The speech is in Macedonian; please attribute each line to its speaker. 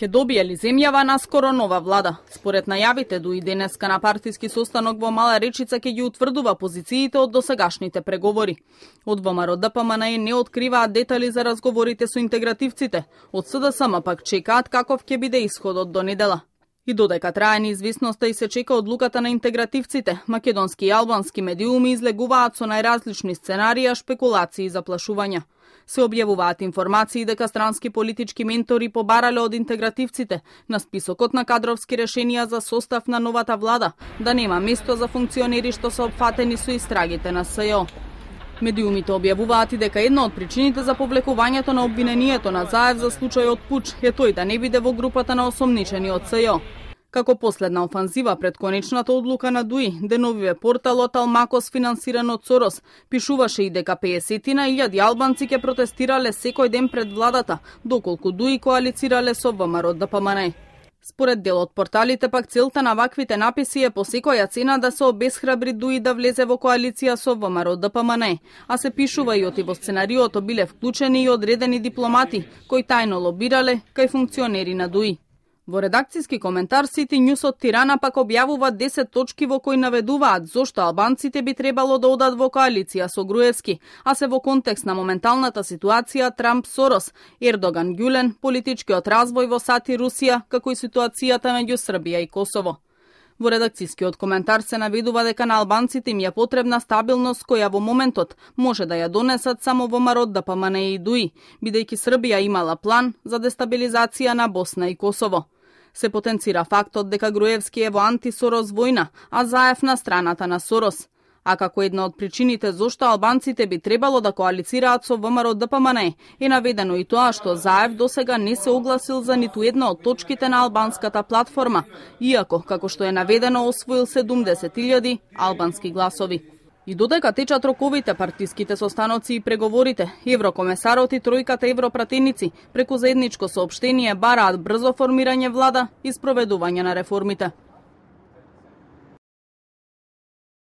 Speaker 1: ќе добие ли земјава наскоро нова влада. Според најавите до и денеска на партиски состанок во Мала Речица ќе ги утврдува позициите од досегашните преговори. Од ВМРО ДПМН не откриваат детали за разговорите со интегративците. Од СДСМ пак чекаат каков ќе биде исходот до недела. И додека трае неизвестноста и се чека одлуката на интегративците, македонски и албански медиуми излегуваат со најразлични сценарија, шпекулации и заплашувања. Се објавуваат информации дека странски политички ментори побарале од интегративците на списокот на кадровски решенија за состав на новата влада, да нема место за функционери што се опфатени со истрагите на СЈО. Медиумите објавуваат и дека една од причините за повлекувањето на обвинението на Заев за случајот Пуч е тој да не биде во групата на осомничени од СЈО. Како последна офанзива пред конечната одлука на ДУИ, деновиве порталот Алмакос финансиран од Сорос пишуваше и дека 50.000 на албанци ке протестирале секој ден пред владата, доколку ДУИ коалицирале со ВМРО ДПМН. Според дел од порталите пак целта на ваквите написи е по секоја цена да се обесхрабри Дуи да влезе во коалиција со ВМРО ДПМН, а се пишува и оти во сценариото биле вклучени и одредени дипломати кои тајно лобирале кај функционери на Дуи. Во редакцијски коментар Сити News од Тирана пак објавува 10 точки во кои наведуваат зошто албанците би требало да одат во коалиција со Груевски, а се во контекст на моменталната ситуација Трамп-Сорос, Ердоган-Гюлен, политичкиот развој во сати Русија, како и ситуацијата меѓу Србија и Косово. Во редакцијскиот коментар се наведува дека на албанците им е потребна стабилност која во моментот може да ја донесат само во Марот да памане и Дуи, бидејќи Србија имала план за дестабилизација на Босна и Косово се потенцира фактот дека Груевски е во антисорос војна, а Заев на страната на Сорос. А како една од причините зошто албанците би требало да коалицираат со ВМРО ДПМН е наведено и тоа што Заев сега не се огласил за ниту една од точките на албанската платформа, иако, како што е наведено, освоил 70.000 албански гласови. И додека течат роковите, партиските состаноци и преговорите, Еврокомесарот и тројката европратеници преку заедничко сообштение бараат брзо формирање влада и спроведување на реформите.